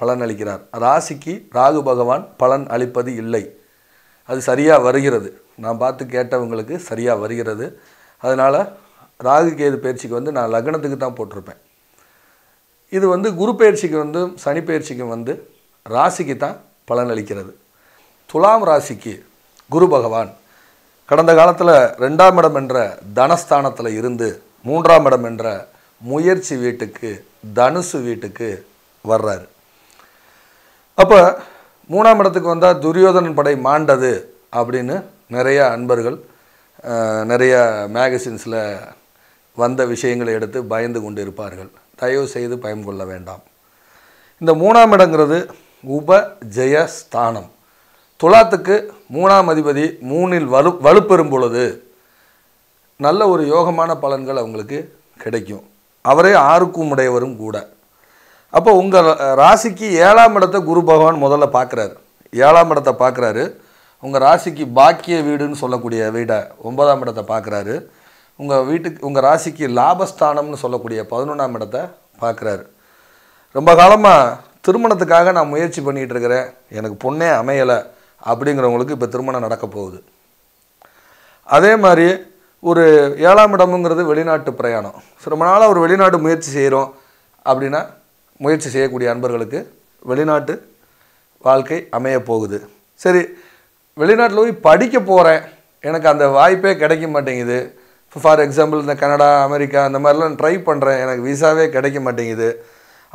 பலன் அளிக்கிறார் ராசிக்கு ராகு பகவான் பலன் அளிப்பது இல்லை அது சரியாக வருகிறது நான் பார்த்து கேட்டவங்களுக்கு சரியாக வருகிறது அதனால் ராகு கேது பயிற்சிக்கு வந்து நான் லக்னத்துக்கு தான் போட்டிருப்பேன் இது வந்து குரு பயிற்சிக்கு வந்து சனி பயிற்சிக்கு வந்து ராசிக்கு தான் பலன் அளிக்கிறது துலாம் ராசிக்கு குரு பகவான் கடந்த காலத்தில் ரெண்டாம் இடம் என்ற தனஸ்தானத்தில் இருந்து மூன்றாம் இடம் என்ற முயற்சி வீட்டுக்கு தனுசு வீட்டுக்கு வர்றாரு அப்போ மூணாம் இடத்துக்கு வந்தால் துரியோதனன் படை மாண்டது அப்படின்னு நிறையா அன்பர்கள் நிறையா மேகசின்ஸில் வந்த விஷயங்களை எடுத்து பயந்து கொண்டு இருப்பார்கள் தயவு செய்து பயம் கொள்ள வேண்டாம் இந்த மூணாம் இடங்கிறது உப ஜெயஸ்தானம் துலாத்துக்கு மூணாம் அதிபதி மூணில் வலு வலுப்பெறும் பொழுது நல்ல ஒரு யோகமான பலன்கள் அவங்களுக்கு கிடைக்கும் அவரே ஆருக்கும் உடையவரும் கூட அப்போ உங்கள் ராசிக்கு ஏழாம் இடத்தை குரு பகவான் முதல்ல பார்க்குறாரு ஏழாம் இடத்தை பார்க்குறாரு உங்கள் ராசிக்கு பாக்கிய வீடுன்னு சொல்லக்கூடிய வீடை ஒன்பதாம் இடத்தை பார்க்குறாரு உங்கள் வீட்டுக்கு உங்கள் ராசிக்கு லாபஸ்தானம்னு சொல்லக்கூடிய பதினொன்றாம் இடத்தை பார்க்குறாரு ரொம்ப காலமாக திருமணத்துக்காக நான் முயற்சி பண்ணிகிட்டு இருக்கிறேன் எனக்கு பொண்ணே அமையலை அப்படிங்கிறவங்களுக்கு இப்போ திருமணம் நடக்க போகுது அதே மாதிரி ஒரு ஏழாம் இடமுங்கிறது வெளிநாட்டு பிரயாணம் ரொம்ப நாளாக ஒரு வெளிநாடு முயற்சி செய்கிறோம் அப்படின்னா முயற்சி செய்யக்கூடிய அன்பர்களுக்கு வெளிநாட்டு வாழ்க்கை அமைய போகுது சரி வெளிநாட்டில் போய் படிக்க போகிறேன் எனக்கு அந்த வாய்ப்பே கிடைக்க மாட்டேங்குது ஃபார் எக்ஸாம்பிள் இந்த கனடா அமெரிக்கா அந்த மாதிரிலாம் ட்ரை பண்ணுறேன் எனக்கு விசாவே கிடைக்க மாட்டேங்குது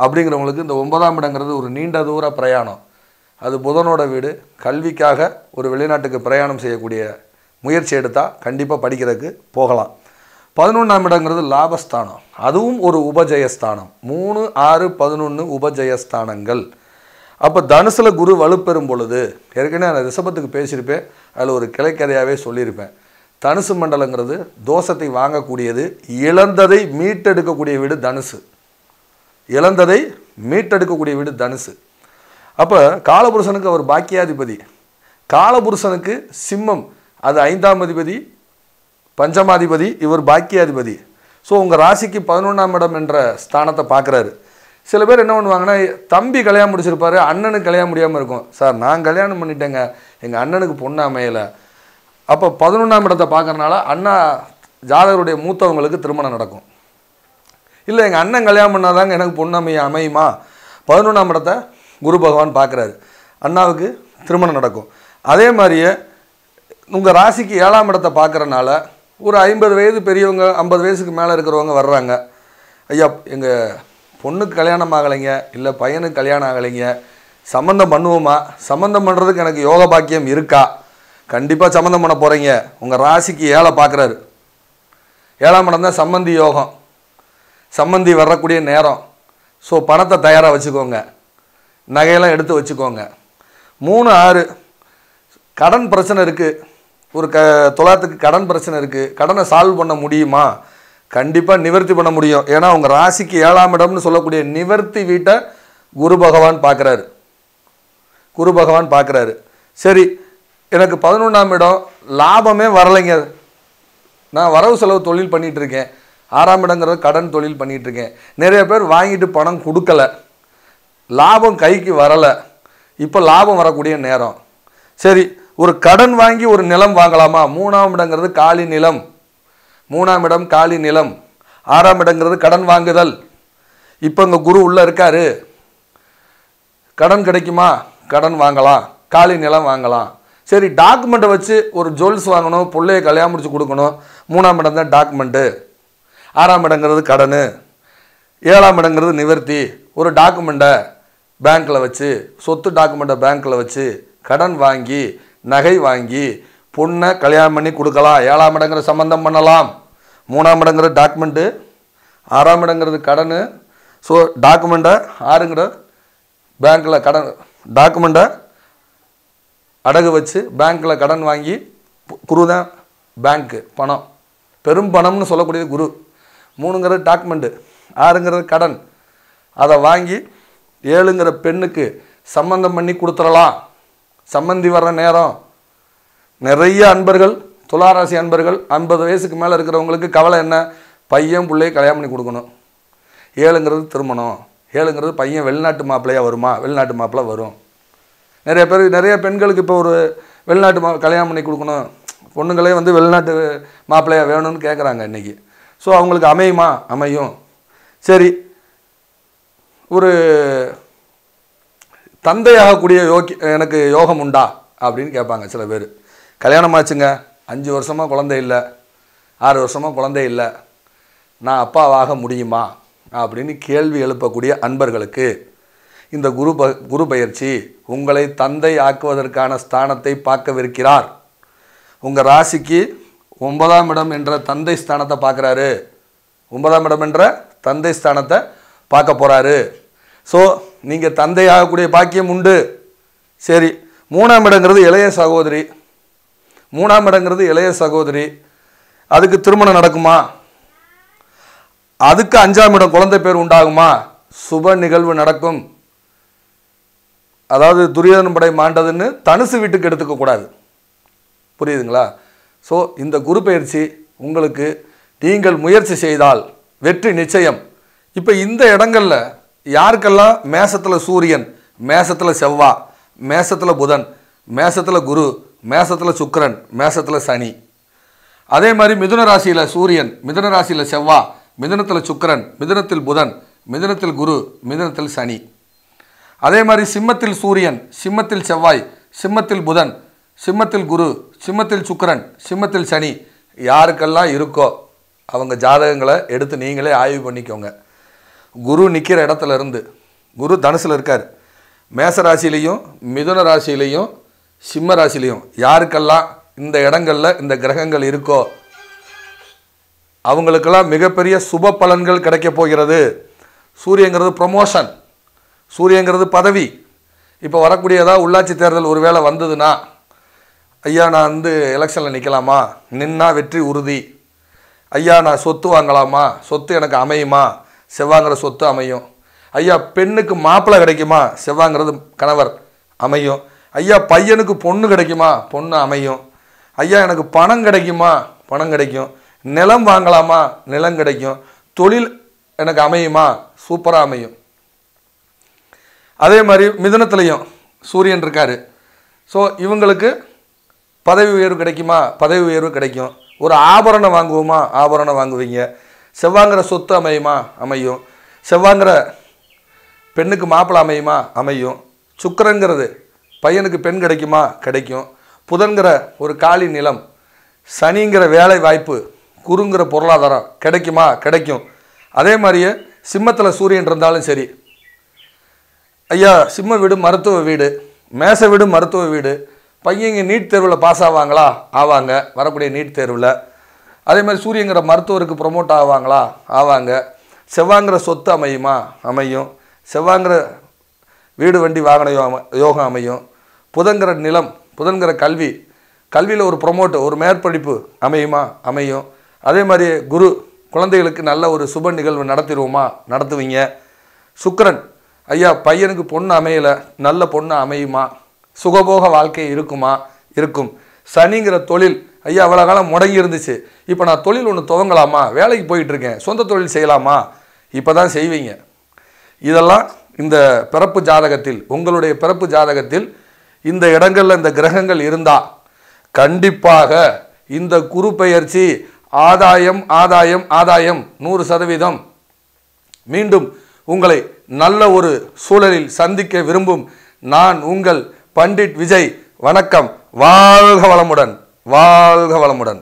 அப்படிங்கிறவங்களுக்கு இந்த ஒன்பதாம் இடங்கிறது ஒரு நீண்ட தூர பிரயாணம் அது புதனோட வீடு கல்விக்காக ஒரு வெளிநாட்டுக்கு பிரயாணம் செய்யக்கூடிய முயற்சி எடுத்தால் கண்டிப்பாக படிக்கிறதுக்கு போகலாம் பதினொன்றாம் இடங்கிறது லாபஸ்தானம் அதுவும் ஒரு உபஜயஸ்தானம் மூணு ஆறு பதினொன்று உபஜயஸ்தானங்கள் அப்போ தனுசில் குரு வலுப்பெறும் பொழுது ஏற்கனவே நான் ரிஷபத்துக்கு பேசியிருப்பேன் அதில் ஒரு கிளைக்கதையாகவே சொல்லியிருப்பேன் தனுசு மண்டலங்கிறது தோஷத்தை வாங்கக்கூடியது இழந்ததை மீட்டெடுக்கக்கூடிய வீடு தனுசு இழந்ததை மீட்டெடுக்கக்கூடிய வீடு தனுசு அப்போ காலபுருஷனுக்கு அவர் பாக்கியாதிபதி காலபுருஷனுக்கு சிம்மம் அது ஐந்தாம் அதிபதி பஞ்சமாதிபதி இவர் பாக்கியாதிபதி ஸோ உங்கள் ராசிக்கு பதினொன்றாம் இடம் என்ற ஸ்தானத்தை பார்க்குறாரு சில பேர் என்ன பண்ணுவாங்கன்னா தம்பி கல்யாணம் முடிச்சிருப்பாரு அண்ணனுக்கு கல்யாணம் முடியாமல் இருக்கும் சார் நான் கல்யாணம் பண்ணிட்டேங்க எங்கள் அண்ணனுக்கு பொண்ணு அமையலை அப்போ பதினொன்றாம் இடத்தை பார்க்குறனால அண்ணா ஜாதகருடைய மூத்தவங்களுக்கு திருமணம் நடக்கும் இல்லை எங்கள் அண்ணன் கல்யாணம் பண்ணாதாங்க எனக்கு பொண்ணு அமைய அமையுமா பதினொன்றாம் இடத்தை குரு பகவான் பார்க்குறாரு அண்ணாவுக்கு திருமணம் நடக்கும் அதே மாதிரியே உங்கள் ராசிக்கு ஏழாம் இடத்தை பார்க்குறனால ஒரு ஐம்பது வயது பெரியவங்க ஐம்பது வயசுக்கு மேலே இருக்கிறவங்க வர்றாங்க ஐயா எங்கள் பொண்ணுக்கு கல்யாணம் ஆகலைங்க இல்லை பையனுக்கு கல்யாணம் ஆகலைங்க சம்மந்தம் பண்ணுவோமா சம்மந்தம் பண்ணுறதுக்கு எனக்கு யோக பாக்கியம் இருக்கா கண்டிப்பாக சம்மந்தம் பண்ண போகிறீங்க உங்கள் ராசிக்கு ஏழை பார்க்குறாரு ஏழாம் இடம் தான் சம்மந்தி யோகம் சம்மந்தி வரக்கூடிய நேரம் ஸோ பணத்தை தயாராக வச்சுக்கோங்க நகையெல்லாம் எடுத்து வச்சுக்கோங்க மூணு ஆறு கடன் பிரச்சனை இருக்குது ஒரு க துலாத்துக்கு கடன் பிரச்சனை இருக்குது கடனை சால்வ் பண்ண முடியுமா கண்டிப்பாக நிவர்த்தி பண்ண முடியும் ஏன்னா அவங்க ராசிக்கு ஏழாம் இடம்னு சொல்லக்கூடிய நிவர்த்தி வீட்டை குரு பகவான் பார்க்குறாரு குரு பகவான் பார்க்குறாரு சரி எனக்கு பதினொன்றாம் இடம் லாபமே வரலைங்க நான் வரவு செலவு தொழில் பண்ணிகிட்டு இருக்கேன் ஆறாம் இடங்கிறது கடன் தொழில் பண்ணிகிட்ருக்கேன் நிறைய பேர் வாங்கிட்டு பணம் கொடுக்கல லாபம் கைக்கு வரலை இப்போ லாபம் வரக்கூடிய நேரம் சரி ஒரு கடன் வாங்கி ஒரு நிலம் வாங்கலாமா மூணாம் இடங்கிறது காலி நிலம் மூணாம் இடம் காலி நிலம் ஆறாம் இடங்கிறது கடன் வாங்குதல் இப்போ இங்கே குரு உள்ளே இருக்கார் கடன் கிடைக்குமா கடன் வாங்கலாம் காலி நிலம் வாங்கலாம் சரி டாக்குமெண்ட்டை வச்சு ஒரு ஜுவல்ஸ் வாங்கணும் பிள்ளைய கல்யாணம் முடிச்சு கொடுக்கணும் மூணாம் இடம் தான் டாக்குமெண்ட்டு ஆறாம் இடங்கிறது கடன் ஏழாம் இடங்கிறது நிவர்த்தி ஒரு டாக்குமெண்ட்டை பேங்க்கில் வச்சு சொத்து டாக்குமெண்ட்டை பேங்க்கில் வச்சு கடன் வாங்கி நகை வாங்கி பொண்ணை கல்யாணம் பண்ணி கொடுக்கலாம் ஏழாம் இடங்கிற சம்மந்தம் பண்ணலாம் மூணாம் இடங்கிற டாக்குமெண்ட்டு ஆறாம் இடங்கிறது கடன் ஸோ டாக்குமெண்ட்டை ஆறுங்கிற பேங்க்கில் கடன் டாக்குமெண்ட்டை அடகு வச்சு பேங்க்கில் கடன் வாங்கி குரு தான் பேங்க்கு பணம் பெரும் பணம்னு சொல்லக்கூடியது குரு மூணுங்கிற டாக்குமெண்ட்டு ஆறுங்கிறது கடன் அதை வாங்கி ஏழுங்கிற பெண்ணுக்கு சம்மந்தம் பண்ணி கொடுத்துடலாம் சம்மந்தி வர்ற நேரம் நிறைய அன்பர்கள் துளாராசி அன்பர்கள் ஐம்பது வயசுக்கு மேலே இருக்கிறவங்களுக்கு கவலை என்ன பையன் பிள்ளையை கல்யாணம் பண்ணி கொடுக்கணும் ஏழுங்கிறது திருமணம் ஏழுங்கிறது பையன் வெளிநாட்டு மாப்பிள்ளையாக வருமா வெளிநாட்டு மாப்பிள்ளை வரும் நிறைய பேர் நிறைய பெண்களுக்கு இப்போ ஒரு வெளிநாட்டு மா கல்யாணம் பண்ணி கொடுக்கணும் பொண்ணுங்களே வந்து வெளிநாட்டு மாப்பிள்ளையாக வேணும்னு கேட்குறாங்க இன்றைக்கி ஸோ அவங்களுக்கு அமையுமா அமையும் சரி ஒரு தந்தையாகக்கூடிய யோகி எனக்கு யோகம் உண்டா அப்படின்னு கேட்பாங்க சில பேர் கல்யாணம் ஆச்சுங்க அஞ்சு வருஷமாக குழந்தை இல்லை ஆறு வருஷமாக குழந்தை இல்லை நான் அப்பாவாக முடியுமா அப்படின்னு கேள்வி எழுப்பக்கூடிய அன்பர்களுக்கு இந்த குரு ப குரு பயிற்சி உங்களை தந்தை ஆக்குவதற்கான ஸ்தானத்தை பார்க்கவிருக்கிறார் உங்கள் ராசிக்கு ஒன்பதாம் இடம் என்ற தந்தை ஸ்தானத்தை பார்க்குறாரு ஒன்பதாம் இடம் என்ற தந்தை ஸ்தானத்தை பார்க்க போகிறாரு ஸோ நீங்கள் தந்தையாகக்கூடிய பாக்கியம் உண்டு சரி மூணாம் இடங்கிறது இளைய சகோதரி மூணாம் இடங்கிறது இளைய சகோதரி அதுக்கு திருமணம் நடக்குமா அதுக்கு அஞ்சாம் இடம் குழந்தை பேர் உண்டாகுமா சுப நிகழ்வு நடக்கும் அதாவது துரியோதன படை மாண்டதுன்னு தனுசு வீட்டுக்கு எடுத்துக்கக்கூடாது புரியுதுங்களா ஸோ இந்த குரு பயிற்சி உங்களுக்கு நீங்கள் முயற்சி செய்தால் வெற்றி நிச்சயம் இப்போ இந்த இடங்களில் யாருக்கெல்லாம் மேசத்தில் சூரியன் மேசத்தில் செவ்வா மேசத்தில் புதன் மேசத்தில் குரு மேசத்தில் சுக்கரன் மேசத்தில் சனி அதே மாதிரி மிதுன ராசியில் சூரியன் மிதுன ராசியில் செவ்வா மிதுனத்தில் சுக்கரன் மிதுனத்தில் புதன் மிதுனத்தில் குரு மிதுனத்தில் சனி அதே மாதிரி சிம்மத்தில் சூரியன் சிம்மத்தில் செவ்வாய் சிம்மத்தில் புதன் சிம்மத்தில் குரு சிம்மத்தில் சுக்கரன் சிம்மத்தில் சனி யாருக்கெல்லாம் இருக்கோ அவங்க ஜாதகங்களை எடுத்து நீங்களே ஆய்வு பண்ணிக்கோங்க குரு நிற்கிற இடத்துல இருந்து குரு தனுசில் இருக்கார் மேச ராசிலையும் மிதுன ராசிலையும் சிம்ம ராசிலையும் யாருக்கெல்லாம் இந்த இடங்களில் இந்த கிரகங்கள் இருக்கோ அவங்களுக்கெல்லாம் மிகப்பெரிய சுப பலன்கள் கிடைக்க போகிறது சூரியங்கிறது ப்ரொமோஷன் சூரியங்கிறது பதவி இப்போ வரக்கூடியதாக உள்ளாட்சி தேர்தல் ஒரு வேளை வந்ததுன்னா ஐயா நான் வந்து எலெக்ஷனில் நிற்கலாமா நின்னா வெற்றி உறுதி ஐயா நான் சொத்து வாங்கலாமா சொத்து எனக்கு அமையுமா செவ்வாங்கிற சொத்து அமையும் ஐயா பெண்ணுக்கு மாப்பிள்ளை கிடைக்குமா செவ்வாங்கிறது கணவர் அமையும் ஐயா பையனுக்கு பொண்ணு கிடைக்குமா பொண்ணு அமையும் ஐயா எனக்கு பணம் கிடைக்குமா பணம் கிடைக்கும் நிலம் வாங்கலாமா நிலம் கிடைக்கும் தொழில் எனக்கு அமையுமா சூப்பராக அமையும் அதே மாதிரி மிதனத்துலேயும் சூரியன் இருக்கார் ஸோ இவங்களுக்கு பதவி உயர்வு கிடைக்குமா பதவி உயர்வு கிடைக்கும் ஒரு ஆபரணம் வாங்குவோமா ஆபரணம் வாங்குவீங்க செவ்வாங்கிற சொத்து அமையுமா அமையும் செவ்வாங்கிற பெண்ணுக்கு மாப்பிள்ளை அமையுமா அமையும் சுக்கரங்கிறது பையனுக்கு பெண் கிடைக்குமா கிடைக்கும் புதன்கிற ஒரு காலி நிலம் சனிங்கிற வேலை வாய்ப்பு குருங்கிற பொருளாதாரம் கிடைக்குமா கிடைக்கும் அதே மாதிரியே சிம்மத்தில் சூரியன் இருந்தாலும் சரி ஐயா சிம்ம வீடு மருத்துவ வீடு மேச வீடு மருத்துவ வீடு பையங்க நீட் தேர்வில் பாஸ் ஆவாங்களா ஆவாங்க வரக்கூடிய நீட் தேர்வில் அதே மாதிரி சூரியங்கிற மருத்துவருக்கு ப்ரொமோட் ஆவாங்களா ஆவாங்க செவ்வாங்கிற சொத்து அமையுமா அமையும் செவ்வாங்கிற வீடு வண்டி வாகன யோகம் யோகம் அமையும் புதன்கிற நிலம் புதன்கிற கல்வி கல்வியில் ஒரு ப்ரொமோட் ஒரு மேற்படிப்பு அமையுமா அமையும் அதே மாதிரி குரு குழந்தைகளுக்கு நல்ல ஒரு சுப நிகழ்வு நடத்திடுவோமா நடத்துவீங்க சுக்கரன் ஐயா பையனுக்கு பொண்ணு அமையலை நல்ல பொண்ணு அமையுமா சுகபோக வாழ்க்கை இருக்குமா இருக்கும் சனிங்கிற தொழில் ஐயா அவ்வளோ காலம் முடங்கி இருந்துச்சு இப்போ நான் தொழில் ஒன்று துவங்கலாமா வேலைக்கு போயிட்டுருக்கேன் சொந்த தொழில் செய்யலாமா இப்போ தான் செய்வீங்க இதெல்லாம் இந்த பிறப்பு ஜாதகத்தில் உங்களுடைய பிறப்பு ஜாதகத்தில் இந்த இடங்களில் இந்த கிரகங்கள் இருந்தால் கண்டிப்பாக இந்த குரு பயிற்சி ஆதாயம் ஆதாயம் ஆதாயம் நூறு சதவீதம் மீண்டும் உங்களை நல்ல ஒரு சூழலில் சந்திக்க விரும்பும் நான் உங்கள் பண்டிட் விஜய் வணக்கம் வாழ்க வளமுடன் வாழ்க வளமுடன்